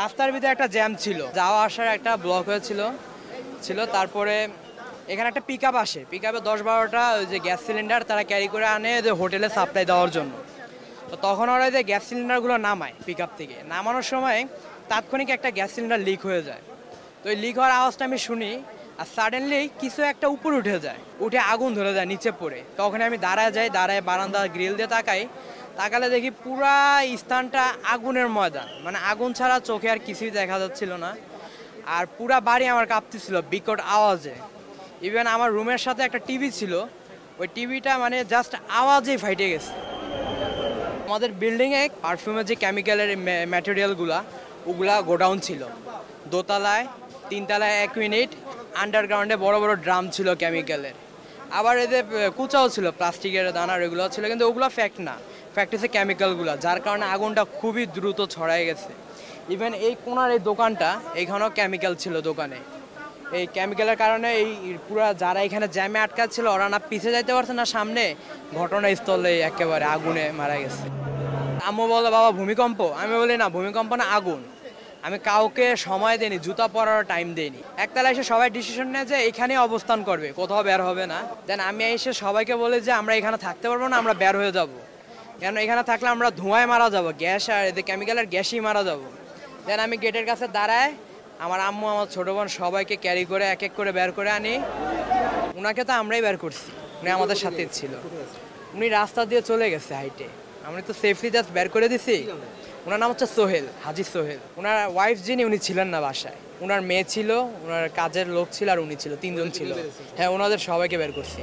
রাস্তার ভিতরে একটা জ্যাম ছিল যাওয়া আসার একটা ব্লক হয়েছিল ছিল তারপরে এখানে একটা পিক আপ আসে পিক আপে দশ বারোটা ওই যে গ্যাস সিলিন্ডার তারা ক্যারি করে আনে যে হোটেলে সাপ্লাই দেওয়ার জন্য তো তখন ওরা যে গ্যাস সিলিন্ডারগুলো নামায় পিক আপ থেকে নামানোর সময় তাৎক্ষণিক একটা গ্যাস সিলিন্ডার লিক হয়ে যায় তো ওই লিক হওয়ার আওয়াজটা আমি শুনি আর সাডেনলি কিছু একটা উপরে উঠে যায় উঠে আগুন ধরে যায় নিচে পড়ে তখন আমি দাঁড়ায় যাই দাঁড়ায় বারান্দা গ্রিল দিয়ে তাকাই তাকালে দেখি পুরা স্থানটা আগুনের ময়দান মানে আগুন ছাড়া চোখে আর কিছুই দেখা যাচ্ছিল না আর পুরা বাড়ি আমার কাঁপতেছিল বিকট আওয়াজে ইভেন আমার রুমের সাথে একটা টিভি ছিল ওই টিভিটা মানে জাস্ট আওয়াজেই ফাইটে গেছে আমাদের বিল্ডিংয়ে পারফিউমের যে কেমিক্যালের ম্যাটেরিয়ালগুলা ওগুলা গোডাউন ছিল দোতলায় তিনতলায় এক ইউনিট আন্ডারগ্রাউন্ডে বড় বড় ড্রাম ছিল কেমিক্যালের আবার এদের কুচাও ছিল প্লাস্টিকের দানার এগুলো ছিল কিন্তু ওগুলো ফ্যাক্ট না ফ্যাক্ট হচ্ছে কেমিক্যালগুলো যার কারণে আগুনটা খুবই দ্রুত ছড়াই গেছে ইভেন এই কোনার এই দোকানটা এখানেও কেমিক্যাল ছিল দোকানে এই কেমিক্যালের কারণে এই পুরা যারা এখানে জ্যামে আটকা ছিল ওরা না পিছিয়ে যাইতে পারছে না সামনে ঘটনাস্থলে একেবারে আগুনে মারা গেছে আম্মু বলো বাবা ভূমিকম্প আমি বলি না ভূমিকম্প না আগুন আমি কাউকে সময় দেইনি জুতা পরার টাইম দেইনি একতলা এসে সবাই ডিসিশন নেয় যে এখানে অবস্থান করবে কোথাও বের হবে না দেন আমি এসে সবাইকে বলি যে আমরা এখানে থাকতে পারবো না আমরা বের হয়ে যাব কেন এখানে থাকলে আমরা ধোঁয়ায় মারা যাব গ্যাস আর এদের কেমিক্যালের গ্যাসই মারা যাব দেন আমি গেটের কাছে দাঁড়ায় আমার আম্মু আমার ছোটো বোন সবাইকে ক্যারি করে এক এক করে বের করে আনি ওনাকে তো আমরাই বের করছি উনি আমাদের সাথে ছিল উনি রাস্তা দিয়ে চলে গেছে হাইটে আমি তো সেফলি জাস্ট বের করে দিছি ওনার নাম হচ্ছে সোহেল হাজি সোহেল ওনার ওয়াইফ যিনি উনি ছিলেন না বাসায় ওনার মেয়ে ছিল ওনার কাজের লোক ছিল আর উনি ছিল তিনজন ছিল হ্যাঁ ওনাদের সবাইকে বের করছি